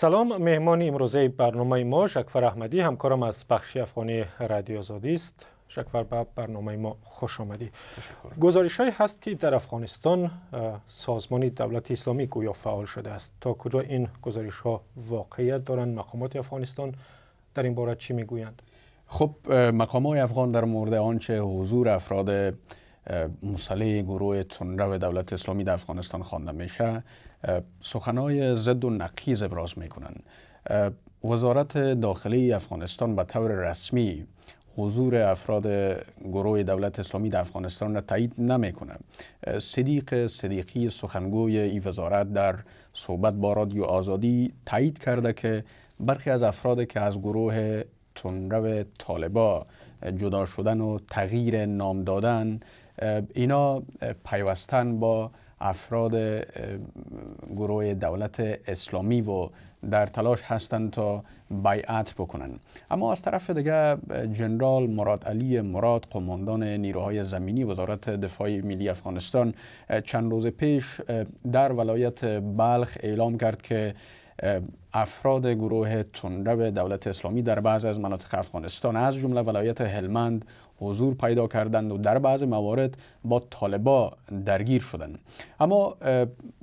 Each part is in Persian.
سلام مهمان امروزه برنامه ما شکفر احمدی همکارم از بخش افغانی رادیو آزادی است شکفر به برنامه ما خوش آمدی گزارش های هست که در افغانستان سازمان دولت اسلامی گویا فعال شده است تا کجا این گزارش ها واقعیت دارند مقامات افغانستان در این باره چی میگویند خب مقامات افغان در مورد آنچه حضور افراد مسئله گروه تنرو دولت اسلامی در افغانستان خوانده میشه سخنهای ضد و نقیز ابراز میکنن وزارت داخلی افغانستان به طور رسمی حضور افراد گروه دولت اسلامی در افغانستان را تایید نمیکنه صدیق صدیقی سخنگوی این وزارت در صحبت با رادیو آزادی تایید کرده که برخی از افراد که از گروه تنرو طالبا جدا شدن و تغییر نام دادن اینا پیوستن با افراد گروه دولت اسلامی و در تلاش هستند تا بیعت بکنند. اما از طرف دیگه جنرال مراد علی مراد قماندان نیروهای زمینی وزارت دفاع ملی افغانستان چند روز پیش در ولایت بلخ اعلام کرد که افراد گروه تنرو دولت اسلامی در بعض از مناطق افغانستان از جمله ولایت هلمند حضور پیدا کردند و در بعض موارد با طالبا درگیر شدند اما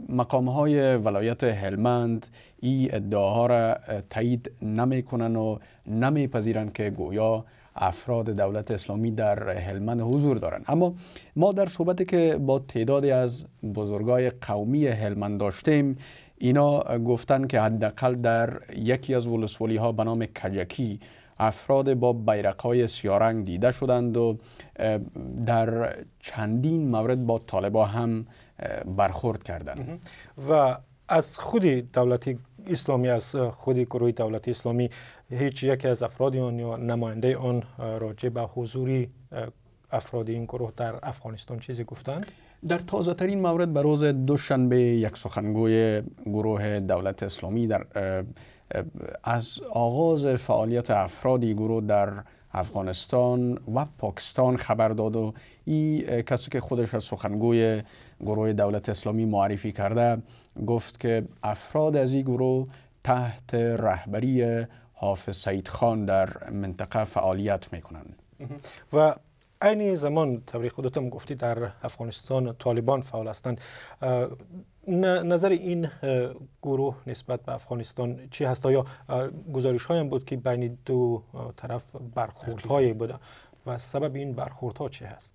مقام های ولایت هلمند این ادعاها را تایید نمی کنند و نمی پذیرند که گویا افراد دولت اسلامی در هلمند حضور دارند اما ما در صحبتی که با تعدادی از بزرگای قومی هلمند داشتیم اینا گفتن که حداقل در یکی از ولسوالی ها به نام کجکی افراد با بیرق های سیارنگ دیده شدند و در چندین مورد با طالبا هم برخورد کردند و از خودی دولتی اسلامی از خودی گروه دولت اسلامی هیچ یکی از افراد آن یا نماینده آن راجع به حضوری افراد این گروه در افغانستان چیزی گفتند؟ در تازه ترین مورد به روز دوشنبه یک سخنگوی گروه دولت اسلامی در از آغاز فعالیت افرادی گروه در افغانستان و پاکستان خبر داد و این کسی که خودش از سخنگوی گروه دولت اسلامی معرفی کرده گفت که افراد از این گروه تحت رهبری حافظ سعید خان در منطقه فعالیت میکنند و این زمان طوری خودتم گفتی در افغانستان طالبان فعال هستند نظر این گروه نسبت به افغانستان چی هست یا گزارش هایم بود که بین دو طرف برخورد هایی بوده و سبب این برخورد ها چی هست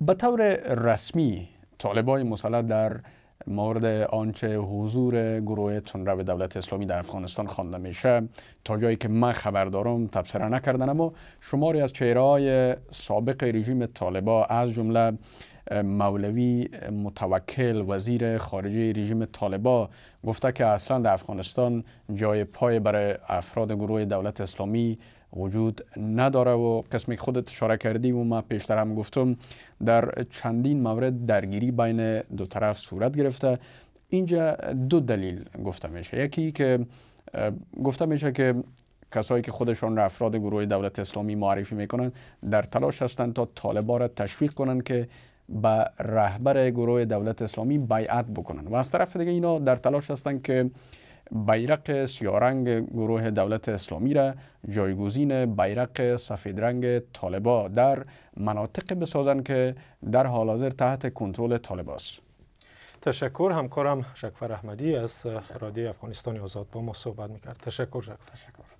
به طور رسمی طالبای مسلح در مورد آنچه حضور گروه به دولت اسلامی در افغانستان خوانده میشه تا جایی که من خبر دارم تبصره نکردن اما شماری از چهره های سابق رژیم طالبا از جمله مولوی متوکل وزیر خارجه رژیم طالبا گفته که اصلا در افغانستان جای پای برای افراد گروه دولت اسلامی وجود نداره و قسمی خودت اشاره کردی و من پیشتر هم گفتم در چندین مورد درگیری بین دو طرف صورت گرفته اینجا دو دلیل گفته میشه یکی که گفته میشه که کسایی که خودشان را افراد گروه دولت اسلامی معرفی میکنند در تلاش هستند تا طالبا را تشویق کنند که به رهبر گروه دولت اسلامی بیعت بکنن و از طرف دیگه اینا در تلاش هستند که بیرق سیارنگ گروه دولت اسلامی را جایگزین بیرق سفید رنگ طالبا در مناطق بسازند که در حال حاضر تحت کنترل طالباست تشکر همکارم شکفر احمدی از رادیو افغانستان آزاد با ما صحبت میکرد تشکر شکفر تشکر